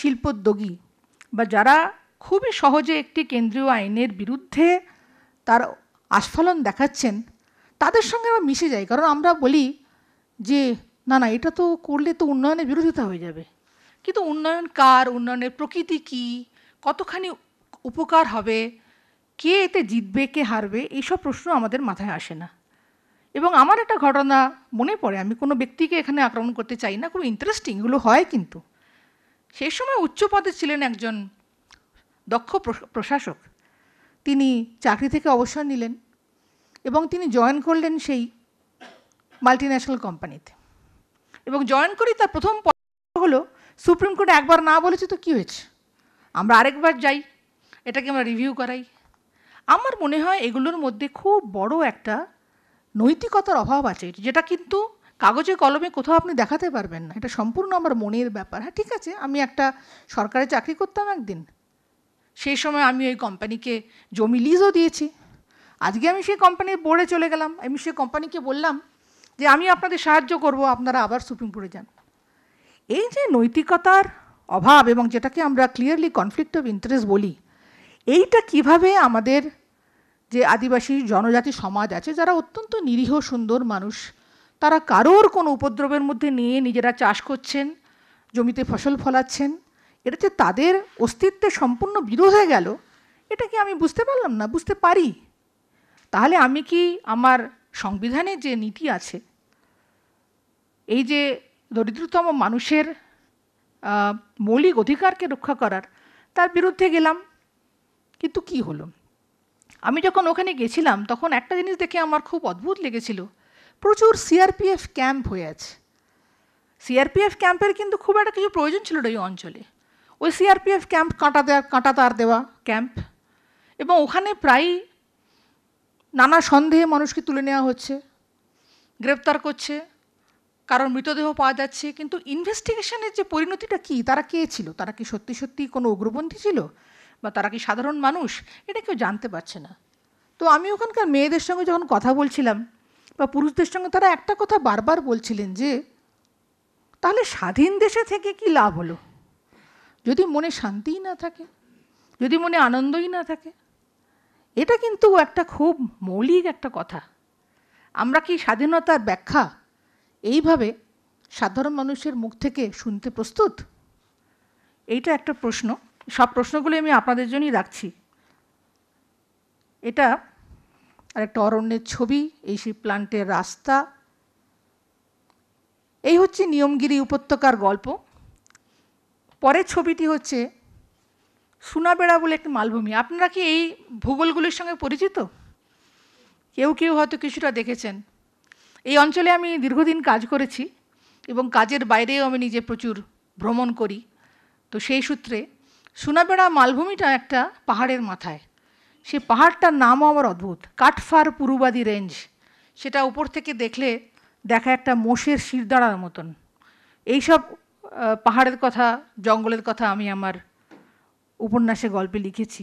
শিল্পোদ্যোগী বা যারা খুবই সহজে একটি কেন্দ্রীয় আইনের বিরুদ্ধে তার আস্ফলন দেখাচ্ছেন তাদের সঙ্গে আমরা মিশে যাই কারণ আমরা বলি যে না না এটা তো করলে তো উন্নয়নের বিরোধিতা হয়ে যাবে কিন্তু উন্নয়ন কার উন্নয়নের প্রকৃতি কি কতখানি উপকার হবে কে এতে জিতবে কে হারবে এইসব প্রশ্ন আমাদের মাথায় আসে না এবং আমার একটা ঘটনা মনে পড়ে আমি কোনো ব্যক্তিকে এখানে আক্রমণ করতে চাই না খুব ইন্টারেস্টিং এগুলো হয় কিন্তু সেই সময় উচ্চ পদে ছিলেন একজন দক্ষ প্রশাসক তিনি চাকরি থেকে অবসর নিলেন এবং তিনি জয়েন করলেন সেই মাল্টি ন্যাশনাল কোম্পানিতে এবং জয়েন করি তার প্রথম হলো সুপ্রিম কোর্টে একবার না বলেছে তো কী হয়েছে আমরা আরেকবার যাই এটাকে আমরা রিভিউ করাই আমার মনে হয় এগুলোর মধ্যে খুব বড় একটা নৈতিকতার অভাব আছে যেটা কিন্তু কাগজে কলমে কোথাও আপনি দেখাতে পারবেন না এটা সম্পূর্ণ আমার মনের ব্যাপার হ্যাঁ ঠিক আছে আমি একটা সরকারি চাকরি করতাম একদিন সেই সময় আমি ওই কোম্পানিকে জমি লিজও দিয়েছি আজকে আমি সেই কোম্পানির বোর্ডে চলে গেলাম আমি সেই কোম্পানিকে বললাম যে আমি আপনাদের সাহায্য করব আপনারা আবার সুপ্রিম কোর্টে যান এই যে নৈতিকতার অভাব এবং যেটাকে আমরা ক্লিয়ারলি কনফ্লিক্ট অফ ইন্টারেস্ট বলি এইটা কিভাবে আমাদের যে আদিবাসী জনজাতি সমাজ আছে যারা অত্যন্ত নিরীহ সুন্দর মানুষ তারা কারোর কোনো উপদ্রবের মধ্যে নিয়ে নিজেরা চাষ করছেন জমিতে ফসল ফলাচ্ছেন এটা যে তাদের অস্তিত্বে সম্পূর্ণ বিরোধ হয়ে গেল এটা কি আমি বুঝতে পারলাম না বুঝতে পারি তাহলে আমি কি আমার সংবিধানে যে নীতি আছে এই যে দরিদ্রতম মানুষের মৌলিক অধিকারকে রক্ষা করার তার বিরুদ্ধে গেলাম কিন্তু কি হলো আমি যখন ওখানে গেছিলাম তখন একটা জিনিস দেখে আমার খুব অদ্ভুত লেগেছিল প্রচুর সিআরপিএফ ক্যাম্প হয়ে আছে সিআরপিএফ ক্যাম্পের কিন্তু খুব একটা কিছু প্রয়োজন ছিল না ওই অঞ্চলে ওই সিআরপিএফ ক্যাম্প কাঁটা দেওয়া কাঁটা তার দেওয়া ক্যাম্প এবং ওখানে প্রায় নানা সন্দেহে মানুষকে তুলে নেওয়া হচ্ছে গ্রেপ্তার করছে কারণ মৃতদেহ পাওয়া যাচ্ছে কিন্তু ইনভেস্টিগেশনের যে পরিণতিটা কি তারা কে ছিল তারা কি সত্যি সত্যি কোনো উগ্রপন্থী ছিল বা তারা কি সাধারণ মানুষ এটা কেউ জানতে পারছে না তো আমি ওখানকার মেয়েদের সঙ্গে যখন কথা বলছিলাম বা পুরুষদের সঙ্গে তারা একটা কথা বারবার বলছিলেন যে তাহলে স্বাধীন দেশে থেকে কি লাভ হলো যদি মনে শান্তিই না থাকে যদি মনে আনন্দই না থাকে এটা কিন্তু একটা খুব মৌলিক একটা কথা আমরা কি স্বাধীনতার ব্যাখ্যা এইভাবে সাধারণ মানুষের মুখ থেকে শুনতে প্রস্তুত এইটা একটা প্রশ্ন সব প্রশ্নগুলো আমি আপনাদের জন্যই রাখছি এটা আর একটা অরণ্যের ছবি এই সেই প্লান্টের রাস্তা এই হচ্ছে নিয়মগিরি উপত্যকার গল্প পরের ছবিটি হচ্ছে সুনাবেড়া বলে একটি মালভূমি আপনারা কি এই ভূগোলগুলির সঙ্গে পরিচিত কেউ কেউ হয়তো কিছুটা দেখেছেন এই অঞ্চলে আমি দীর্ঘদিন কাজ করেছি এবং কাজের বাইরেও আমি নিজে প্রচুর ভ্রমণ করি তো সেই সূত্রে সোনাবেড়া মালভূমিটা একটা পাহাড়ের মাথায় সে পাহাড়টার নামও আমার অদ্ভুত কাঠফার পুরুবাদী রেঞ্জ সেটা উপর থেকে দেখলে দেখা একটা মোষের শিরদাঁড়ার মতন এইসব পাহাড়ের কথা জঙ্গলের কথা আমি আমার উপন্যাসে গল্পে লিখেছি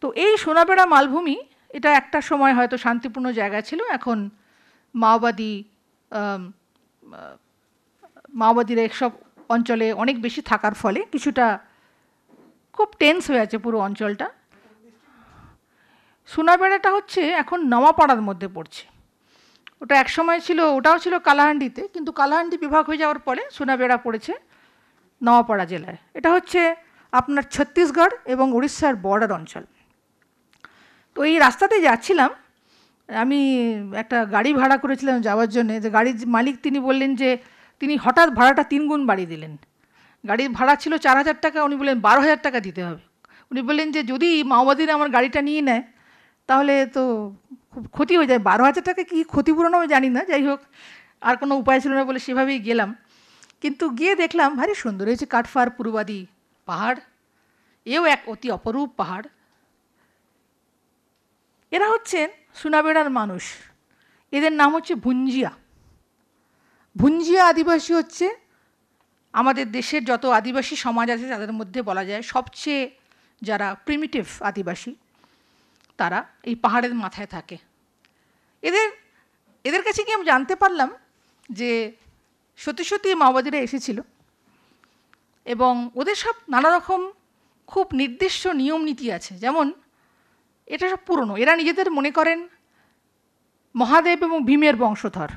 তো এই সোনাবেড়া মালভূমি এটা একটা সময় হয়তো শান্তিপূর্ণ জায়গা ছিল এখন মাওবাদী মাওবাদীরা এসব অঞ্চলে অনেক বেশি থাকার ফলে কিছুটা খুব টেন্স হয়ে আছে পুরো অঞ্চলটা সোনাবেড়াটা হচ্ছে এখন নওয়াপাড়ার মধ্যে পড়ছে ওটা এক সময় ছিল ওটাও ছিল কালাহান্ডিতে কিন্তু কালাহান্ডি বিভাগ হয়ে যাওয়ার পরে সোনাবেড়া পড়েছে নওয়াপাড়া জেলায় এটা হচ্ছে আপনার ছত্তিশগড় এবং উড়িষ্যার বর্ডার অঞ্চল তো এই রাস্তাতে যাচ্ছিলাম আমি একটা গাড়ি ভাড়া করেছিলাম যাওয়ার জন্যে যে গাড়ির মালিক তিনি বললেন যে তিনি হঠাৎ ভাড়াটা তিন গুণ বাড়িয়ে দিলেন গাড়ির ভাড়া ছিল চার হাজার টাকা উনি বললেন বারো হাজার টাকা দিতে হবে উনি বললেন যে যদি মাওবাদীরা আমার গাড়িটা নিয়ে নেয় তাহলে তো খুব ক্ষতি হয়ে যায় বারো হাজার টাকা কী ক্ষতিপূরণ আমি জানি না যাই হোক আর কোনো উপায় ছিল না বলে সেভাবেই গেলাম কিন্তু গিয়ে দেখলাম ভারী সুন্দর হয়েছে কাঠফার পূর্বাদি পাহাড় এও এক অতি অপরূপ পাহাড় এরা হচ্ছেন সুনাবেড়ার মানুষ এদের নাম হচ্ছে ভুঞ্জিয়া ভুঞ্জিয়া আদিবাসী হচ্ছে আমাদের দেশের যত আদিবাসী সমাজ আছে তাদের মধ্যে বলা যায় সবচেয়ে যারা প্রিমিটিভ আদিবাসী তারা এই পাহাড়ের মাথায় থাকে এদের এদের কাছে গিয়ে আমি জানতে পারলাম যে সত্যি সত্যি মাওবাদীরা এসেছিল এবং ওদের সব নানা রকম খুব নির্দিষ্ট নিয়ম নীতি আছে যেমন এটা সব পুরনো এরা নিজেদের মনে করেন মহাদেব এবং ভীমের বংশধর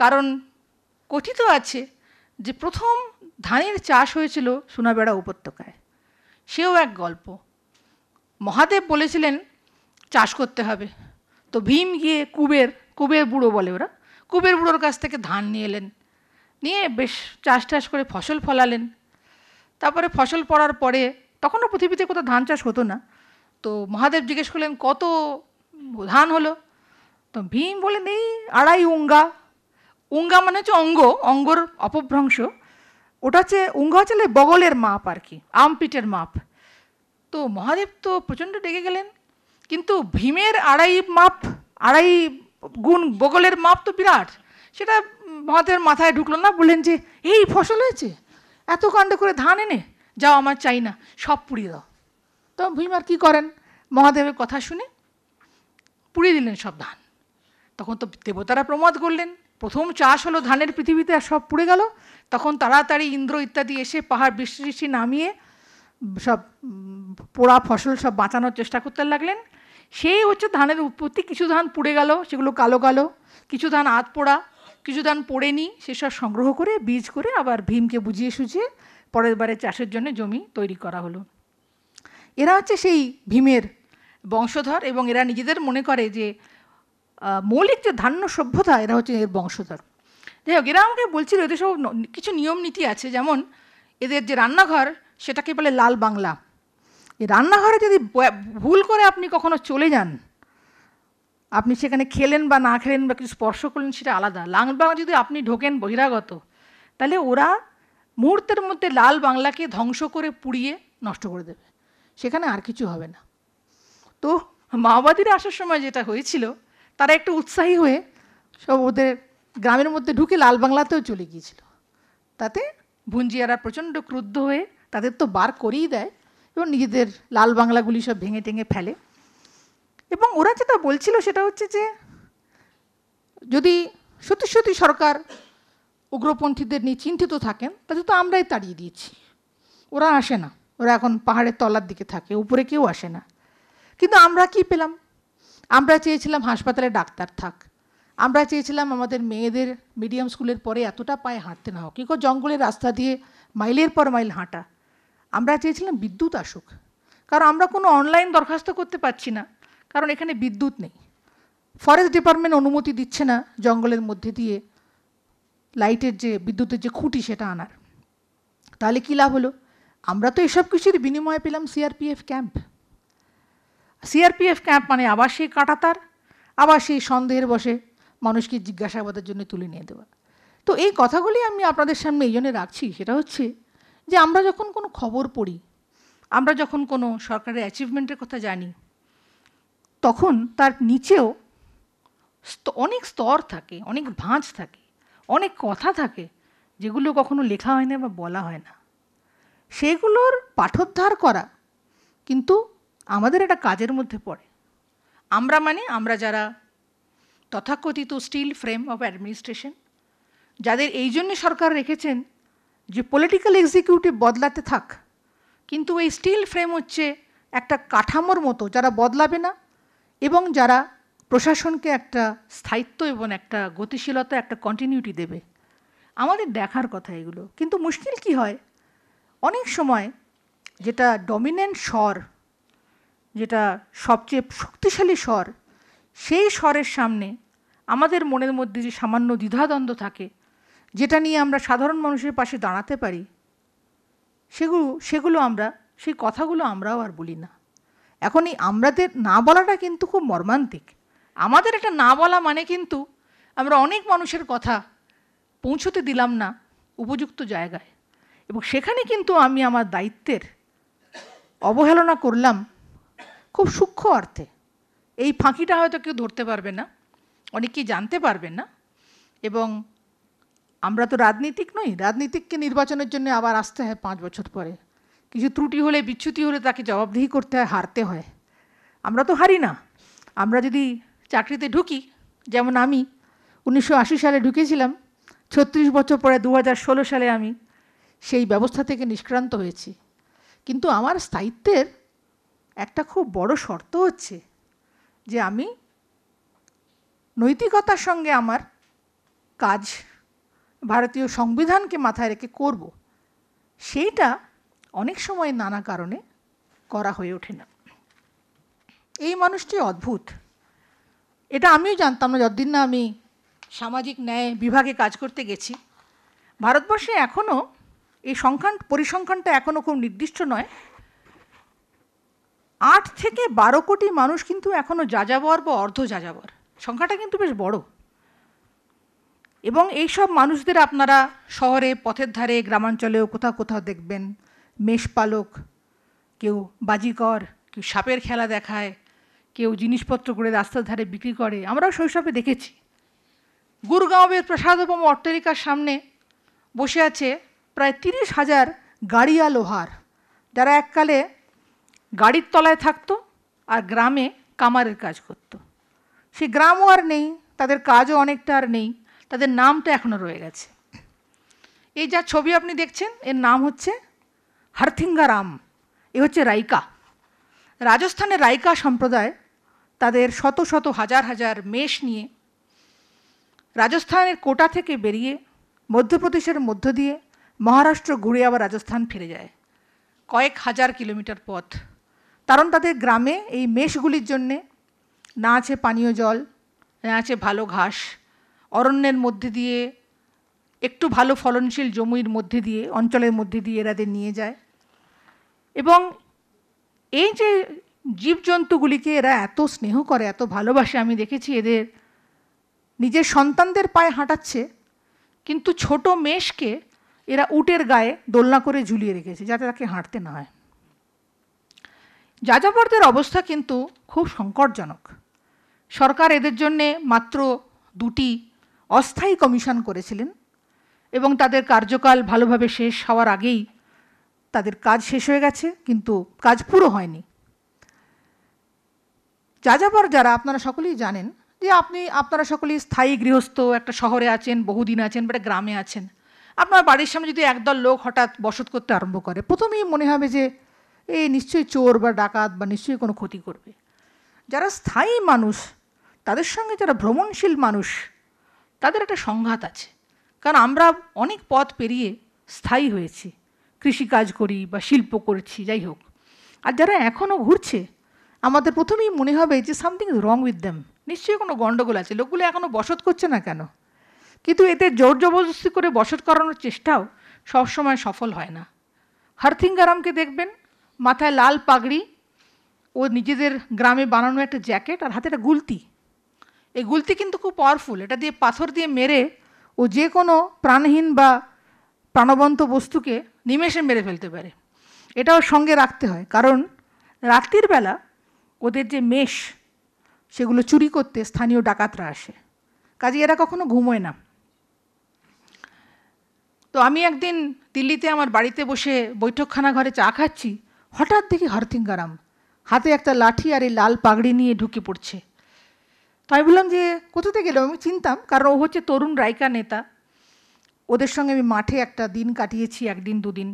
কারণ কথিত আছে যে প্রথম ধানের চাষ হয়েছিল সোনাবেড়া উপত্যকায় সেও এক গল্প মহাদেব বলেছিলেন চাষ করতে হবে তো ভীম গিয়ে কুবের কুবের বুড়ো বলে ওরা কুবের বুড়োর কাছ থেকে ধান নিয়ে এলেন নিয়ে বেশ চাষ টাস করে ফসল ফলালেন তারপরে ফসল পড়ার পরে তখনও পৃথিবীতে কোথাও ধান চাষ হতো না তো মহাদেব জিজ্ঞেস করলেন কত ধান হলো তো ভীম বলে নেই আড়াই উঙ্গা উঙ্গা মানে হচ্ছে অঙ্গ অঙ্গর অপভ্রংশ ওটা হচ্ছে উঙ্গা হচ্ছে বগলের মাপ আর কি আমপিটের মাপ তো মহাদেব তো প্রচণ্ড ডেকে গেলেন কিন্তু ভীমের আড়াই মাপ আড়াই গুণ বগলের মাপ তো বিরাট সেটা মহাদেবের মাথায় ঢুকলো না বললেন যে এই ফসল হয়েছে এত কাণ্ড করে ধান এনে যাও আমার চাই না সব পুড়িয়ে দাও তো ভীম আর কী করেন মহাদেবের কথা শুনে পুড়িয়ে দিলেন সব ধান তখন তো দেবতারা প্রমাদ করলেন প্রথম চাষ হলো ধানের পৃথিবীতে আর সব পুড়ে গেল তখন তাড়াতাড়ি ইন্দ্র ইত্যাদি এসে পাহাড় বৃষ্টি নামিয়ে সব পোড়া ফসল সব বাঁচানোর চেষ্টা করতে লাগলেন সেই হচ্ছে ধানের উৎপত্তি কিছু ধান পুড়ে গেল সেগুলো কালো কালো কিছু ধান আত পোড়া কিছু ধান পড়েনি সেসব সংগ্রহ করে বীজ করে আবার ভীমকে বুঝিয়ে সুঝিয়ে পরের বারে চাষের জন্য জমি তৈরি করা হলো এরা হচ্ছে সেই ভীমের বংশধর এবং এরা নিজেদের মনে করে যে মৌলিক যে ধান্য সভ্যতা এরা হচ্ছে এর বংশধর যাই হোক এরা আমাকে বলছিল এদের সব কিছু নিয়ম নীতি আছে যেমন এদের যে রান্নাঘর সেটাকে বলে লাল বাংলা রান্নাঘরে যদি ভুল করে আপনি কখনো চলে যান আপনি সেখানে খেলেন বা না খেলেন বা কিছু স্পর্শ করলেন সেটা আলাদা লাল বাংলা যদি আপনি ঢোকেন বহিরাগত তাহলে ওরা মুহূর্তের মধ্যে লাল বাংলাকে ধ্বংস করে পুড়িয়ে নষ্ট করে দেবে সেখানে আর কিছু হবে না তো মাওবাদীরা আসার সময় যেটা হয়েছিল তারা একটু উৎসাহী হয়ে সব ওদের গ্রামের মধ্যে ঢুকে লাল বাংলাতেও চলে গিয়েছিল তাতে ভুঞ্জিয়ারা প্রচণ্ড ক্রুদ্ধ হয়ে তাদের তো বার করেই দেয় এবং নিজেদের লাল বাংলাগুলি সব ভেঙে টেঙে ফেলে এবং ওরা যেটা বলছিল সেটা হচ্ছে যে যদি সত্যি সত্যি সরকার উগ্রপন্থীদের নিয়ে চিন্তিত থাকেন তাতে তো আমরাই তাড়িয়ে দিয়েছি ওরা আসে না ওরা এখন পাহাড়ের তলার দিকে থাকে উপরে কেউ আসে না কিন্তু আমরা কি পেলাম আমরা চেয়েছিলাম হাসপাতালে ডাক্তার থাক আমরা চেয়েছিলাম আমাদের মেয়েদের মিডিয়াম স্কুলের পরে এতটা পায়ে হাঁটতে না হোক কি জঙ্গলের রাস্তা দিয়ে মাইলের পর মাইল হাঁটা আমরা চেয়েছিলাম বিদ্যুৎ আসুক কারণ আমরা কোনো অনলাইন দরখাস্ত করতে পারছি না কারণ এখানে বিদ্যুৎ নেই ফরেস্ট ডিপার্টমেন্ট অনুমতি দিচ্ছে না জঙ্গলের মধ্যে দিয়ে লাইটের যে বিদ্যুতের যে খুঁটি সেটা আনার তাহলে কী লাভ হলো আমরা তো এসব কিছুর বিনিময়ে পেলাম সিআরপিএফ ক্যাম্প সিআরপিএফ ক্যাম্প মানে আবার সেই কাটাতার আবার সেই সন্দেহের বসে মানুষকে জিজ্ঞাসাবাদের জন্য তুলে নিয়ে দেওয়া তো এই কথাগুলি আমি আপনাদের সামনে এই জন্য রাখছি সেটা হচ্ছে যে আমরা যখন কোনো খবর পড়ি আমরা যখন কোনো সরকারের অ্যাচিভমেন্টের কথা জানি তখন তার নিচেও অনেক স্তর থাকে অনেক ভাঁজ থাকে অনেক কথা থাকে যেগুলো কখনো লেখা হয় না বা বলা হয় না সেগুলোর পাঠোদ্ধার করা কিন্তু আমাদের একটা কাজের মধ্যে পড়ে আমরা মানে আমরা যারা তথাকথিত স্টিল ফ্রেম অফ অ্যাডমিনিস্ট্রেশন যাদের এই জন্যে সরকার রেখেছেন যে পলিটিক্যাল এক্সিকিউটিভ বদলাতে থাক কিন্তু এই স্টিল ফ্রেম হচ্ছে একটা কাঠামোর মতো যারা বদলাবে না এবং যারা প্রশাসনকে একটা স্থায়িত্ব এবং একটা গতিশীলতা একটা কন্টিনিউটি দেবে আমাদের দেখার কথা এগুলো কিন্তু মুশকিল কি হয় অনেক সময় যেটা ডমিনেন্ট স্বর যেটা সবচেয়ে শক্তিশালী স্বর সেই স্বরের সামনে আমাদের মনের মধ্যে যে সামান্য দ্বিধাদ্বন্দ্ব থাকে যেটা নিয়ে আমরা সাধারণ মানুষের পাশে দাঁড়াতে পারি সেগুলো সেগুলো আমরা সেই কথাগুলো আমরাও আর বলি না এখন এই আমরাদের না বলাটা কিন্তু খুব মর্মান্তিক আমাদের এটা না বলা মানে কিন্তু আমরা অনেক মানুষের কথা পৌঁছতে দিলাম না উপযুক্ত জায়গায় এবং সেখানে কিন্তু আমি আমার দায়িত্বের অবহেলনা করলাম খুব সূক্ষ্ম অর্থে এই ফাঁকিটা হয়তো কেউ ধরতে পারবে না অনেকেই জানতে পারবে না এবং আমরা তো রাজনীতিক নই রাজনীতিককে নির্বাচনের জন্য আবার আসতে হয় পাঁচ বছর পরে কিছু ত্রুটি হলে বিচ্যুতি হলে তাকে জবাবদিহি করতে হয় হারতে হয় আমরা তো হারি না আমরা যদি চাকরিতে ঢুকি যেমন আমি উনিশশো সালে ঢুকেছিলাম ছত্রিশ বছর পরে দু সালে আমি সেই ব্যবস্থা থেকে নিষ্ক্রান্ত হয়েছি কিন্তু আমার স্থায়িত্বের একটা খুব বড় শর্ত হচ্ছে যে আমি নৈতিকতার সঙ্গে আমার কাজ ভারতীয় সংবিধানকে মাথায় রেখে করব সেইটা অনেক সময় নানা কারণে করা হয়ে ওঠে না এই মানুষটি অদ্ভুত এটা আমিও জানতাম না যতদিন না আমি সামাজিক ন্যায় বিভাগে কাজ করতে গেছি ভারতবর্ষে এখনও এই সংখ্যান পরিসংখ্যানটা এখনও খুব নির্দিষ্ট নয় আট থেকে বারো কোটি মানুষ কিন্তু এখনও যাযাবর বা অর্ধ যাযাবর সংখ্যাটা কিন্তু বেশ বড় এবং এইসব মানুষদের আপনারা শহরে পথের ধারে গ্রামাঞ্চলেও কোথাও কোথাও দেখবেন মেষপালক কেউ বাজিকর কেউ সাপের খেলা দেখায় কেউ জিনিসপত্র করে রাস্তার ধারে বিক্রি করে আমরাও শৈশবে দেখেছি গুরগাঁওয়ের প্রসাদবম অট্টালিকার সামনে বসে আছে প্রায় তিরিশ হাজার গাড়িয়া লোহার যারা এককালে গাড়ির তলায় থাকতো আর গ্রামে কামারের কাজ করত সে গ্রামও আর নেই তাদের কাজও অনেকটা আর নেই তাদের নামটা এখনও রয়ে গেছে এই যা ছবি আপনি দেখছেন এর নাম হচ্ছে হারথিঙ্গারাম এ হচ্ছে রাইকা রাজস্থানের রাইকা সম্প্রদায় তাদের শত শত হাজার হাজার মেষ নিয়ে রাজস্থানের কোটা থেকে বেরিয়ে মধ্যপ্রদেশের মধ্য দিয়ে মহারাষ্ট্র ঘুরে আবার রাজস্থান ফিরে যায় কয়েক হাজার কিলোমিটার পথ কারণ তাদের গ্রামে এই মেষগুলির জন্যে না আছে পানীয় জল না আছে ভালো ঘাস অরণ্যের মধ্যে দিয়ে একটু ভালো ফলনশীল জমির মধ্যে দিয়ে অঞ্চলের মধ্যে দিয়ে এরাদের নিয়ে যায় এবং এই যে জীবজন্তুগুলিকে এরা এত স্নেহ করে এত ভালোবাসে আমি দেখেছি এদের নিজের সন্তানদের পায়ে হাঁটাচ্ছে কিন্তু ছোট মেষকে এরা উটের গায়ে দোলনা করে ঝুলিয়ে রেখেছে যাতে তাকে হাঁটতে না হয় যাযাবরদের অবস্থা কিন্তু খুব সংকটজনক সরকার এদের জন্যে মাত্র দুটি অস্থায়ী কমিশন করেছিলেন এবং তাদের কার্যকাল ভালোভাবে শেষ হওয়ার আগেই তাদের কাজ শেষ হয়ে গেছে কিন্তু কাজ পুরো হয়নি যাযাবর যারা আপনারা সকলেই জানেন যে আপনি আপনারা সকলেই স্থায়ী গৃহস্থ একটা শহরে আছেন বহুদিন আছেন বা গ্রামে আছেন আপনার বাড়ির সামনে যদি একদল লোক হঠাৎ বসত করতে আরম্ভ করে প্রথমেই মনে হবে যে এই নিশ্চয়ই চোর বা ডাকাত বা নিশ্চয়ই কোনো ক্ষতি করবে যারা স্থায়ী মানুষ তাদের সঙ্গে যারা ভ্রমণশীল মানুষ তাদের একটা সংঘাত আছে কারণ আমরা অনেক পথ পেরিয়ে স্থায়ী হয়েছি কৃষিকাজ করি বা শিল্প করছি যাই হোক আর যারা এখনও ঘুরছে আমাদের প্রথমেই মনে হবে যে something is wrong with them নিশ্চয়ই কোনো গণ্ডগোল আছে লোকগুলো এখনও বসত করছে না কেন কিন্তু এতে জোর জবরদস্তি করে বসত করানোর চেষ্টাও সবসময় সফল হয় না হারথিঙ্গারামকে দেখবেন মাথায় লাল পাগড়ি ও নিজেদের গ্রামে বানানো একটা জ্যাকেট আর হাতে একটা গুলতি এই গুলতি কিন্তু খুব পাওয়ারফুল এটা দিয়ে পাথর দিয়ে মেরে ও যে কোনো প্রাণহীন বা প্রাণবন্ত বস্তুকে নিমেষে মেরে ফেলতে পারে এটাও সঙ্গে রাখতে হয় কারণ রাত্রির বেলা ওদের যে মেষ সেগুলো চুরি করতে স্থানীয় ডাকাতরা আসে কাজে এরা কখনো ঘুমোয় না তো আমি একদিন দিল্লিতে আমার বাড়িতে বসে বৈঠকখানা ঘরে চা খাচ্ছি হঠাৎ দেখি হরথিঙ্গারাম হাতে একটা লাঠি আর এই লাল পাগড়ি নিয়ে ঢুকে পড়ছে তো আমি বললাম যে কোথা থেকে এলো আমি চিনতাম কারণ ও হচ্ছে তরুণ রায়কা নেতা ওদের সঙ্গে আমি মাঠে একটা দিন কাটিয়েছি একদিন দুদিন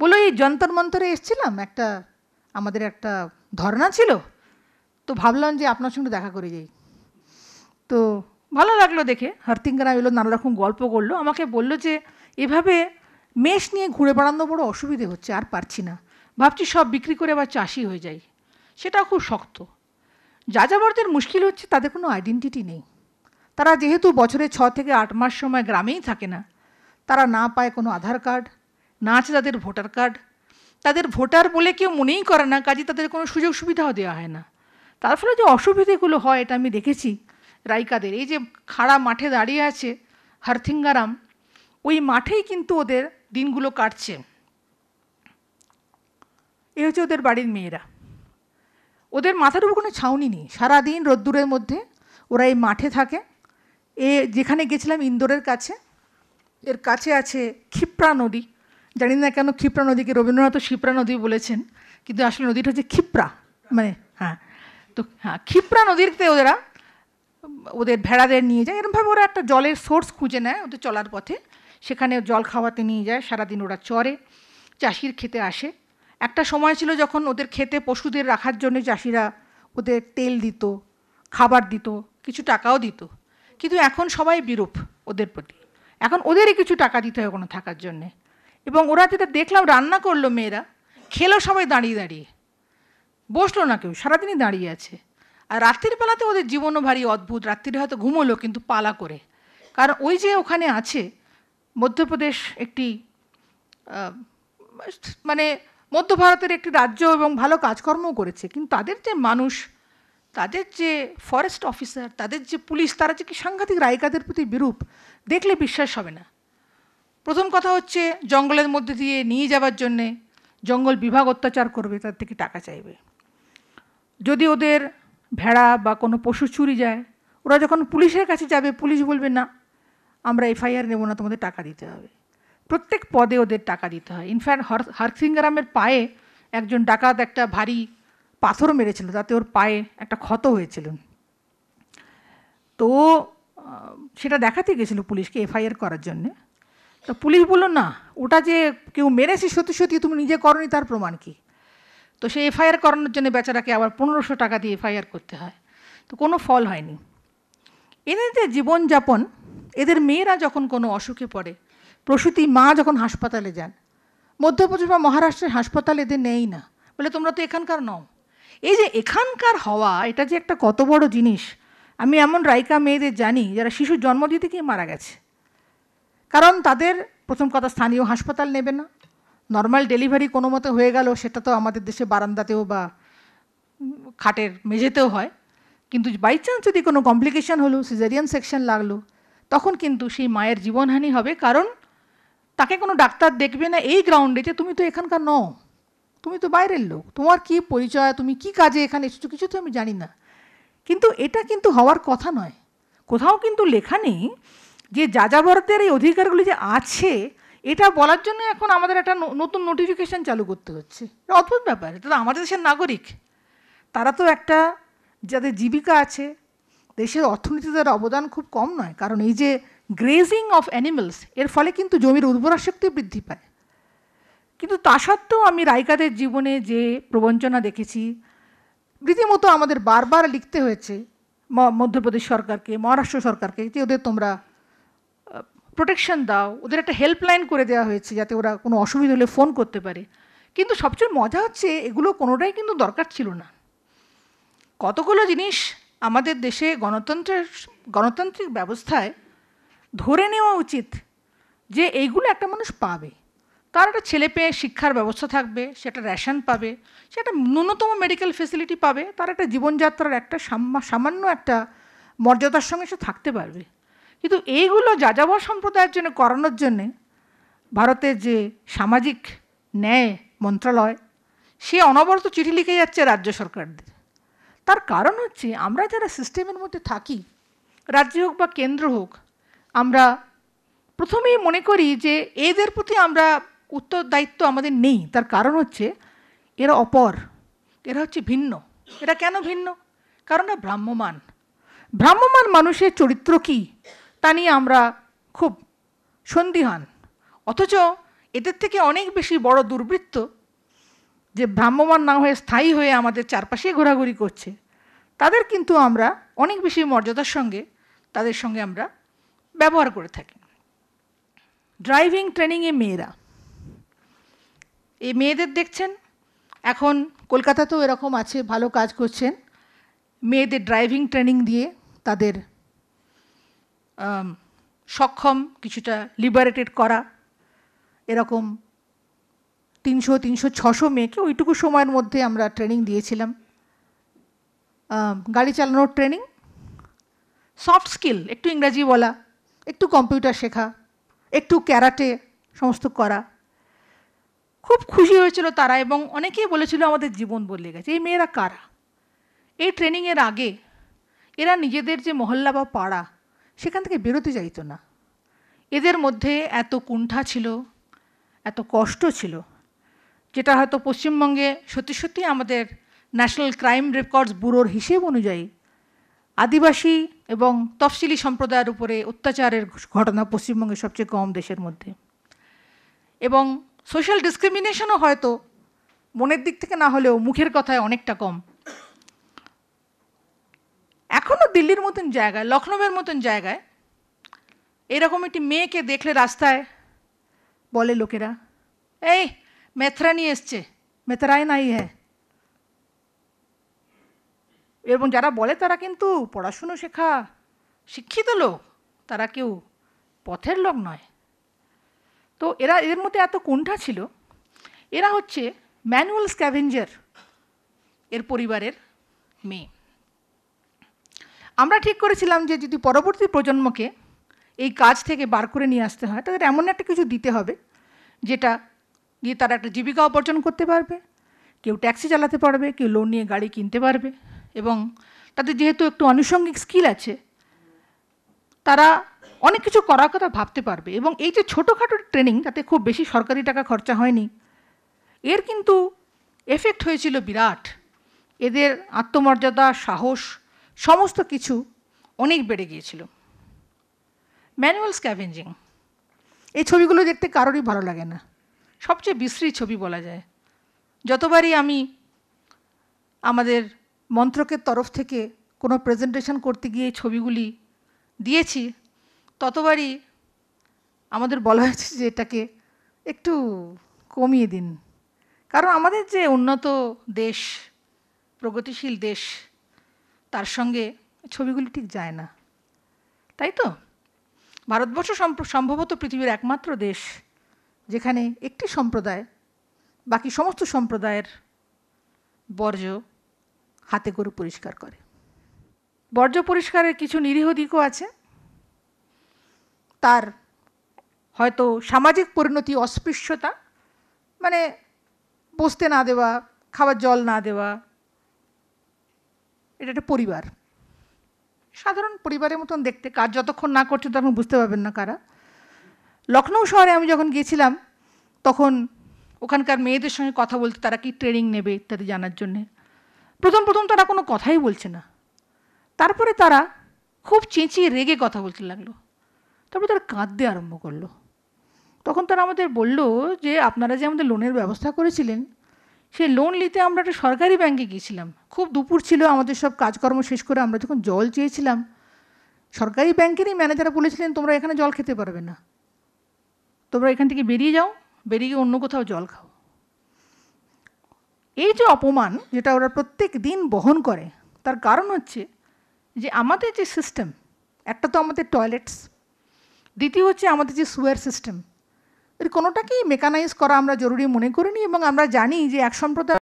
বললো এই যন্তর মন্তরে এসছিলাম একটা আমাদের একটা ধর্না ছিল তো ভাবলাম যে আপনার সঙ্গে দেখা করে যাই তো ভালো লাগলো দেখে হার্তিঙ্গারা এলো নানা রকম গল্প করলো আমাকে বলল যে এভাবে মেষ নিয়ে ঘুরে বেড়ানো বড় অসুবিধে হচ্ছে আর পারছি না ভাবছি সব বিক্রি করে আবার চাষি হয়ে যাই সেটাও খুব শক্ত যাযাবরদের মুশকিল হচ্ছে তাদের কোনো আইডেন্টিটি নেই তারা যেহেতু বছরে ছ থেকে আট মাস সময় গ্রামেই থাকে না তারা না পায় কোনো আধার কার্ড না আছে তাদের ভোটার কার্ড তাদের ভোটার বলে কেউ মনেই করে না কাজে তাদের কোনো সুযোগ সুবিধাও দেওয়া হয় না তার ফলে যে অসুবিধেগুলো হয় এটা আমি দেখেছি রাইকাদের এই যে খাড়া মাঠে দাঁড়িয়ে আছে হারথিঙ্গারাম ওই মাঠেই কিন্তু ওদের দিনগুলো কাটছে এ হচ্ছে ওদের বাড়ির মেয়েরা ওদের মাথার উপর কোনো ছাউনি নেই সারাদিন রোদ্দুরের মধ্যে ওরা এই মাঠে থাকে এ যেখানে গেছিলাম ইন্দোরের কাছে এর কাছে আছে ক্ষিপ্রা নদী জানি না কেন ক্ষিপ্রা নদীকে রবীন্দ্রনাথ ক্ষিপ্রা নদী বলেছেন কিন্তু আসলে নদীটা হচ্ছে ক্ষিপ্রা মানে হ্যাঁ তো হ্যাঁ ক্ষিপ্রা নদীরতে ওরা ওদের ভেড়াদের নিয়ে যায় এরমভাবে ওরা একটা জলের সোর্স খুঁজে নেয় ওদের চলার পথে সেখানে জল খাওয়াতে নিয়ে যায় সারাদিন ওরা চরে চাষির খেতে আসে একটা সময় ছিল যখন ওদের খেতে পশুদের রাখার জন্য চাষিরা ওদের তেল দিত খাবার দিত কিছু টাকাও দিত কিন্তু এখন সবাই বিরূপ ওদের প্রতি এখন ওদেরই কিছু টাকা দিতে হয় ওখানে থাকার জন্যে এবং ওরা যেটা দেখলাম রান্না করলো মেয়েরা খেলো সবাই দাঁড়িয়ে দাঁড়িয়ে বসলো না কেউ সারাদিনই দাঁড়িয়ে আছে আর রাত্রির বেলাতে ওদের জীবনও ভারী অদ্ভুত রাত্রিরে হয়তো ঘুমোলো কিন্তু পালা করে কারণ ওই যে ওখানে আছে মধ্যপ্রদেশ একটি মানে মধ্য ভারতের একটি রাজ্য এবং ভালো কাজকর্মও করেছে কিন্তু তাদের যে মানুষ তাদের যে ফরেস্ট অফিসার তাদের যে পুলিশ তারা যে কি সাংঘাতিক রায়িকাদের প্রতি বিরূপ দেখলে বিশ্বাস হবে না প্রথম কথা হচ্ছে জঙ্গলের মধ্যে দিয়ে নিয়ে যাওয়ার জন্যে জঙ্গল বিভাগ অত্যাচার করবে তার থেকে টাকা চাইবে যদি ওদের ভেড়া বা কোনো পশু চুরি যায় ওরা যখন পুলিশের কাছে যাবে পুলিশ বলবে না আমরা এফআইআর নেব না তোমাদের টাকা দিতে হবে প্রত্যেক পদে ওদের টাকা দিতে হয় ইনফ্যাক্ট হর হরসিংরামের পায়ে একজন ডাকাত একটা ভারী পাথর মেরেছিল তাতে ওর পায়ে একটা ক্ষত হয়েছিল তো সেটা দেখাতে গেছিলো পুলিশকে এফআইআর করার জন্যে তো পুলিশ বললো না ওটা যে কেউ মেরেছে সত্যি সত্যি তুমি নিজে করনি তার প্রমাণ কি তো সে এফআইআর করানোর জন্য বেচারাকে আবার পনেরোশো টাকা দিয়ে এফআইআর করতে হয় তো কোনো ফল হয়নি এদের যে জীবনযাপন এদের মেয়েরা যখন কোনো অসুখে পড়ে প্রসূতি মা যখন হাসপাতালে যান মধ্যপ্রদেশ বা মহারাষ্ট্রের হাসপাতাল এদের নেই না বলে তোমরা তো এখানকার নও এই যে এখানকার হওয়া এটা যে একটা কত বড় জিনিস আমি এমন রাইকা মেয়েদের জানি যারা শিশুর জন্ম দিতে গিয়ে মারা গেছে কারণ তাদের প্রথম কথা স্থানীয় হাসপাতাল নেবে না নর্মাল ডেলিভারি কোনো মতে হয়ে গেল সেটা তো আমাদের দেশে বারান্দাতেও বা খাটের মেঝেতেও হয় কিন্তু বাই চান্স যদি কোনো কমপ্লিকেশান হলো সিজারিয়ান সেকশন লাগলো তখন কিন্তু সেই মায়ের জীবনহানি হবে কারণ তাকে কোনো ডাক্তার দেখবে না এই গ্রাউন্ডে যে তুমি তো এখানকার নও তুমি তো বাইরের লোক তোমার কি পরিচয় তুমি কি কাজে এখানে এসেছো কিছু তো আমি জানি না কিন্তু এটা কিন্তু হওয়ার কথা নয় কোথাও কিন্তু লেখা নেই যে যাযাবরদের এই অধিকারগুলি যে আছে এটা বলার জন্য এখন আমাদের একটা নতুন নোটিফিকেশান চালু করতে হচ্ছে অদ্ভুত ব্যাপার তাহলে আমাদের দেশের নাগরিক তারা তো একটা যাদের জীবিকা আছে দেশের অর্থনীতিতে অবদান খুব কম নয় কারণ এই যে গ্রেজিং অফ অ্যানিমেলস এর ফলে কিন্তু জমির উর্বরা শক্তি বৃদ্ধি পায় কিন্তু তা সত্ত্বেও আমি রায়কাদের জীবনে যে প্রবঞ্চনা দেখেছি রীতিমতো আমাদের বারবার লিখতে হয়েছে মধ্যপ্রদেশ সরকারকে মহারাষ্ট্র সরকারকে যে ওদের তোমরা প্রোটেকশন দাও ওদের একটা হেল্পলাইন করে দেওয়া হয়েছে যাতে ওরা কোনো অসুবিধা হলে ফোন করতে পারে কিন্তু সবচেয়ে মজা হচ্ছে এগুলো কোনোটাই কিন্তু দরকার ছিল না কতগুলো জিনিস আমাদের দেশে গণতন্ত্রের গণতান্ত্রিক ব্যবস্থায় ধরে নেওয়া উচিত যে এইগুলো একটা মানুষ পাবে তার একটা ছেলে পেয়ে শিক্ষার ব্যবস্থা থাকবে সেটা রেশন পাবে সে একটা ন্যূনতম মেডিকেল ফেসিলিটি পাবে তার একটা জীবনযাত্রার একটা সামান্য একটা মর্যাদার সঙ্গে সে থাকতে পারবে কিন্তু এইগুলো যাযাবর সম্প্রদায়ের জন্য করানোর জন্যে ভারতের যে সামাজিক ন্যায় মন্ত্রণালয় সে অনবরত চিঠি লিখে যাচ্ছে রাজ্য সরকারদের তার কারণ হচ্ছে আমরা যারা সিস্টেমের মধ্যে থাকি রাজ্য হোক বা কেন্দ্র হোক আমরা প্রথমেই মনে করি যে এদের প্রতি আমরা উত্তর দায়িত্ব আমাদের নেই তার কারণ হচ্ছে এরা অপর এরা হচ্ছে ভিন্ন এরা কেন ভিন্ন কারণ ব্রাহ্মমান ভ্রাম্যমান মানুষের চরিত্র কি তা নিয়ে আমরা খুব সন্দিহান অথচ এদের থেকে অনেক বেশি বড় দুর্বৃত্ত যে ভ্রাম্যমান না হয়ে স্থায়ী হয়ে আমাদের চারপাশে ঘোরাঘুরি করছে তাদের কিন্তু আমরা অনেক বেশি মর্যাদার সঙ্গে তাদের সঙ্গে আমরা ব্যবহার করে থাকেন ড্রাইভিং ট্রেনিংয়ে মেয়েরা এই মেয়েদের দেখছেন এখন কলকাতাতেও এরকম আছে ভালো কাজ করছেন মেয়েদের ড্রাইভিং ট্রেনিং দিয়ে তাদের সক্ষম কিছুটা লিবারেটেড করা এরকম তিনশো তিনশো ছশো মেয়েকে ওইটুকু সময়ের মধ্যে আমরা ট্রেনিং দিয়েছিলাম গাড়ি চালানোর ট্রেনিং সফট স্কিল একটু ইংরাজি বলা একটু কম্পিউটার শেখা একটু ক্যারাটে সমস্ত করা খুব খুশি হয়েছিল তারা এবং অনেকেই বলেছিল আমাদের জীবন বদলে গেছে এই মেয়েরা কারা এই ট্রেনিংয়ের আগে এরা নিজেদের যে মহল্লা বা পাড়া সেখান থেকে বেরোতে চাইতো না এদের মধ্যে এত কুণ্ঠা ছিল এত কষ্ট ছিল যেটা হয়তো পশ্চিমবঙ্গে সত্যি সত্যি আমাদের ন্যাশনাল ক্রাইম রেকর্ডস ব্যুরোর হিসেব অনুযায়ী আদিবাসী এবং তফসিলি সম্প্রদায়ের উপরে অত্যাচারের ঘটনা পশ্চিমবঙ্গের সবচেয়ে কম দেশের মধ্যে এবং সোশ্যাল ডিসক্রিমিনেশনও হয়তো মনের দিক থেকে না হলেও মুখের কথায় অনেকটা কম এখনও দিল্লির মতন জায়গায় লখনৌয়ের মতন জায়গায় এরকম একটি মেয়েকে দেখলে রাস্তায় বলে লোকেরা এই মেথরানি এসছে মেথরাই নাই হ্যাঁ এবং যারা বলে তারা কিন্তু পড়াশুনো শেখা শিক্ষিত লোক তারা কেউ পথের লোক নয় তো এরা এদের মধ্যে এত কোনটা ছিল এরা হচ্ছে ম্যানুয়াল স্ক্যাভেঞ্জার এর পরিবারের মেয়ে আমরা ঠিক করেছিলাম যে যদি পরবর্তী প্রজন্মকে এই কাজ থেকে বার করে নিয়ে আসতে হয় তাদের এমন একটা কিছু দিতে হবে যেটা দিয়ে তারা একটা জীবিকা অর্জন করতে পারবে কেউ ট্যাক্সি চালাতে পারবে কেউ লোন নিয়ে গাড়ি কিনতে পারবে এবং তাদের যেহেতু একটু আনুষঙ্গিক স্কিল আছে তারা অনেক কিছু করার কথা ভাবতে পারবে এবং এই যে ছোটোখাটো ট্রেনিং তাতে খুব বেশি সরকারি টাকা খরচা হয়নি এর কিন্তু এফেক্ট হয়েছিল বিরাট এদের আত্মমর্যাদা সাহস সমস্ত কিছু অনেক বেড়ে গিয়েছিল ম্যানুয়াল স্ক্যাভেঞ্জিং এই ছবিগুলো দেখতে কারোরই ভালো লাগে না সবচেয়ে বিশ্রী ছবি বলা যায় যতবারই আমি আমাদের মন্ত্রকের তরফ থেকে কোনো প্রেজেন্টেশন করতে গিয়ে ছবিগুলি দিয়েছি ততবারই আমাদের বলা হয়েছে যে এটাকে একটু কমিয়ে দিন কারণ আমাদের যে উন্নত দেশ প্রগতিশীল দেশ তার সঙ্গে ছবিগুলি ঠিক যায় না তাই তো ভারতবর্ষ সম্ভবত পৃথিবীর একমাত্র দেশ যেখানে একটি সম্প্রদায় বাকি সমস্ত সম্প্রদায়ের বর্জ্য হাতে করে পরিষ্কার করে বর্জ্য পরিষ্কারের কিছু নিরীহ দিকও আছে তার হয়তো সামাজিক পরিণতি অস্পৃশ্যতা মানে বসতে না দেওয়া খাবার জল না দেওয়া এটা একটা পরিবার সাধারণ পরিবারের মতন দেখতে কাজ যতক্ষণ না করছে তখন বুঝতে পারবেন না কারা লখনৌ শহরে আমি যখন গিয়েছিলাম তখন ওখানকার মেয়েদের সঙ্গে কথা বলতে তারা কি ট্রেনিং নেবে ইত্যাদি জানার জন্যে প্রথম প্রথম তারা কোনো কথাই বলছে না তারপরে তারা খুব চেঁচিয়ে রেগে কথা বলতে লাগলো তারপরে তারা কাঁদতে আরম্ভ করলো তখন তারা আমাদের বলল যে আপনারা যে আমাদের লোনের ব্যবস্থা করেছিলেন সেই লোন নিতে আমরা একটা সরকারি ব্যাংকে গিয়েছিলাম খুব দুপুর ছিল আমাদের সব কাজকর্ম শেষ করে আমরা যখন জল চেয়েছিলাম সরকারি ব্যাংকেরই ম্যানেজার বলেছিলেন তোমরা এখানে জল খেতে পারবে না তোমরা এখান থেকে বেরিয়ে যাও বেরিয়ে অন্য কোথাও জল খাও এই যে অপমান যেটা ওরা প্রত্যেক দিন বহন করে তার কারণ হচ্ছে যে আমাদের যে সিস্টেম একটা তো আমাদের টয়লেটস দ্বিতীয় হচ্ছে আমাদের যে সুয়ার সিস্টেম এর কোনোটাকেই মেকানাইজ করা আমরা জরুরি মনে করিনি এবং আমরা জানি যে এক সম্প্রদায়